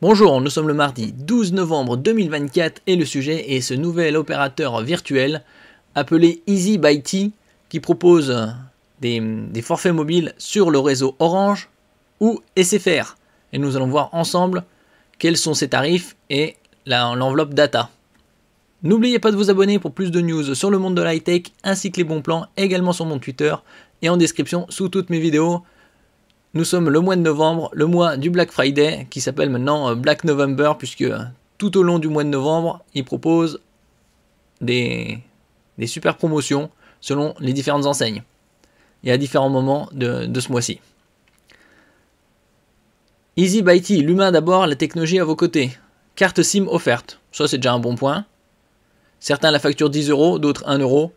Bonjour, nous sommes le mardi 12 novembre 2024 et le sujet est ce nouvel opérateur virtuel appelé Easy qui propose des, forfaits mobiles sur le réseau Orange ou SFR. Et nous allons voir ensemble quels sont ses tarifs et l'enveloppe data. N'oubliez pas de vous abonner pour plus de news sur le monde de l'high-tech ainsi que les bons plans également sur mon Twitter et en description sous toutes mes vidéos nous sommes le mois de novembre, le mois du Black Friday, qui s'appelle maintenant euh, Black November, puisque euh, tout au long du mois de novembre, ils proposent des, super promotions selon les différentes enseignes et à différents moments de, ce mois-ci. Easy by T, l'humain d'abord, la technologie à vos côtés. Carte SIM offerte, ça c'est déjà un bon point. Certains la facturent 10 euros, d'autres 1 euro.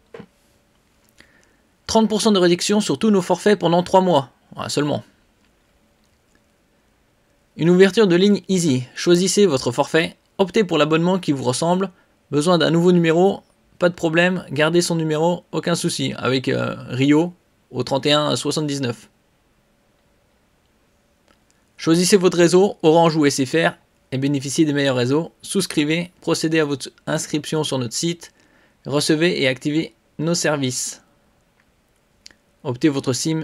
30% de réduction sur tous nos forfaits pendant 3 mois, seulement. Une ouverture de ligne easy. Choisissez votre forfait, optez pour l'abonnement qui vous ressemble. Besoin d'un nouveau numéro, pas de problème, gardez son numéro, aucun souci, avec euh, Rio au 31 79. Choisissez votre réseau, Orange ou SFR, et bénéficiez des meilleurs réseaux. Souscrivez, procédez à votre inscription sur notre site, recevez et activez nos services. Optez votre SIM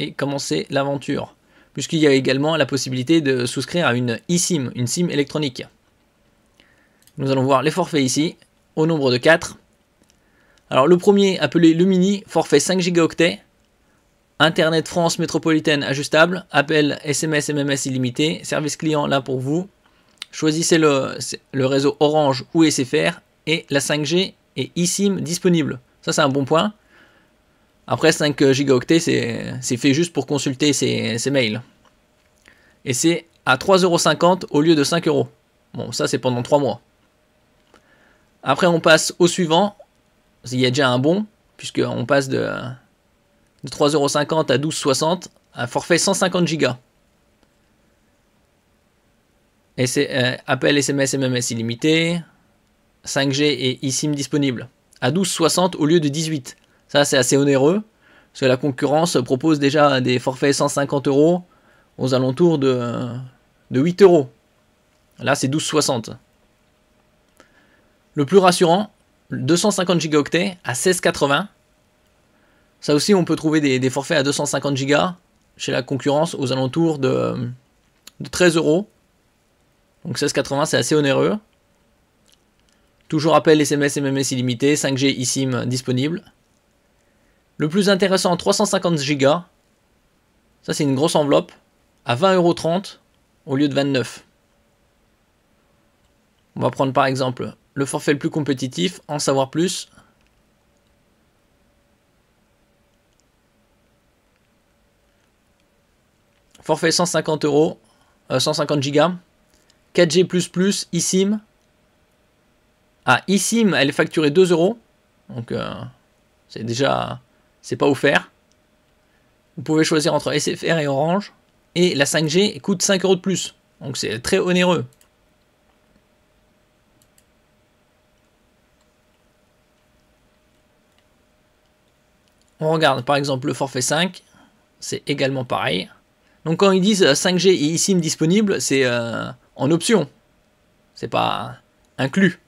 et commencez l'aventure puisqu'il y a également la possibilité de souscrire à une eSIM, une SIM électronique. Nous allons voir les forfaits ici, au nombre de 4. Alors le premier, appelé le mini, forfait 5 Go, Internet France métropolitaine ajustable, appel SMS MMS illimité, service client là pour vous. Choisissez le, le réseau Orange ou SFR et la 5G et eSIM disponible. Ça c'est un bon point. Après, 5 euh, gigaoctets, c'est fait juste pour consulter ses, mails. Et c'est à 3,50€ au lieu de 5€. Bon, ça, c'est pendant 3 mois. Après, on passe au suivant. Il y a déjà un bon, puisqu'on passe de, 3,50€ à 12,60€ à forfait 150 Go. Et c'est euh, appel, SMS, MMS illimité, 5G et eSIM disponible. À 12,60€ au lieu de 18€. Ça, c'est assez onéreux, parce que la concurrence propose déjà des forfaits 150 euros aux alentours de, 8 euros. Là, c'est 12,60. Le plus rassurant, 250 gigaoctets à 16,80. Ça aussi, on peut trouver des, forfaits à 250 gigas chez la concurrence aux alentours de, 13 euros. Donc 16,80, c'est assez onéreux. Toujours appel, SMS MMS illimité, 5G eSIM disponible. Le plus intéressant, 350 Go. Ça, c'est une grosse enveloppe. À 20,30€ au lieu de 29. On va prendre par exemple le forfait le plus compétitif, en savoir plus. Forfait 150 euros, 150 euh, gigas. 4G++, eSIM. Ah, eSIM, elle est facturée 2 euros. Donc, euh, c'est déjà c'est pas offert. Vous pouvez choisir entre SFR et Orange. Et la 5G coûte 5 euros de plus. Donc c'est très onéreux. On regarde par exemple le forfait 5, c'est également pareil. Donc quand ils disent 5G et eSIM disponible, c'est euh, en option. C'est pas inclus.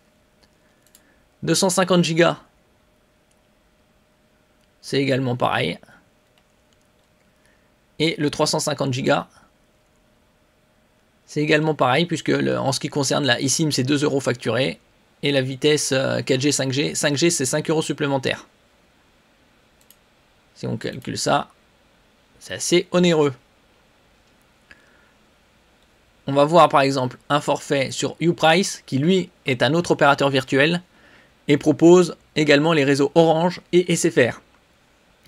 250 gigas c'est également pareil. Et le 350 Go, c'est également pareil, puisque en ce qui concerne la eSIM, c'est 2 euros facturés. Et la vitesse 4G, 5G, 5G, c'est 5 euros supplémentaires. Si on calcule ça, c'est assez onéreux. On va voir par exemple un forfait sur Uprice, qui lui est un autre opérateur virtuel, et propose également les réseaux Orange et SFR.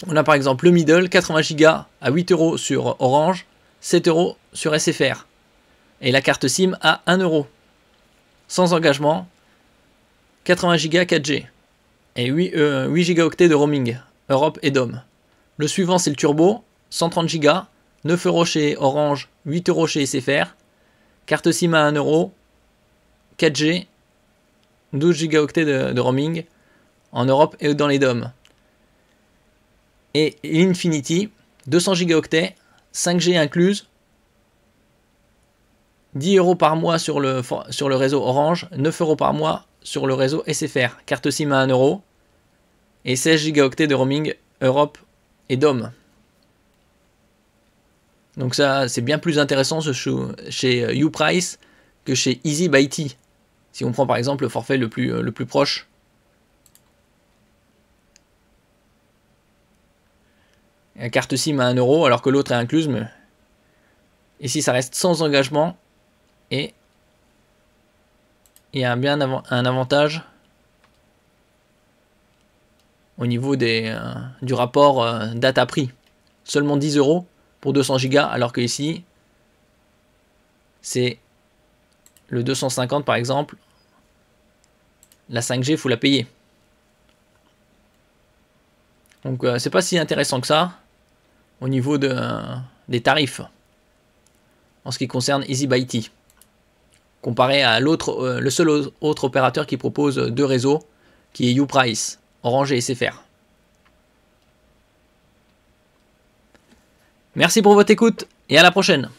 On a par exemple le middle, 80 Go à 8 euros sur Orange, 7 euros sur SFR. Et la carte SIM à 1 euro. Sans engagement, 80 Go 4G. Et 8, euh, Go de roaming, Europe et DOM. Le suivant, c'est le turbo, 130 Go, 9 euros chez Orange, 8 euros chez SFR. Carte SIM à 1 euro, 4G, 12 Go de, de roaming en Europe et dans les DOM et l'Infinity, 200 Go, 5G incluse, 10 euros par mois sur le, sur le réseau Orange, 9 euros par mois sur le réseau SFR, carte SIM à 1 euro, et 16 Go de roaming Europe et DOM. Donc ça, c'est bien plus intéressant chez UPrice que chez Easy by Si on prend par exemple le forfait le plus, le plus proche, la carte SIM à 1€ alors que l'autre est incluse. Mais... Ici, ça reste sans engagement et il y a bien un avantage au niveau des, euh, du rapport euh, data-prix. Seulement 10 euros pour 200 gigas alors que ici, c'est le 250 par exemple. La 5G, il faut la payer. Donc euh, c'est pas si intéressant que ça au niveau de, des tarifs en ce qui concerne Easy comparé à l'autre, euh, le seul autre opérateur qui propose deux réseaux, qui est Uprice, Orange et SFR. Merci pour votre écoute et à la prochaine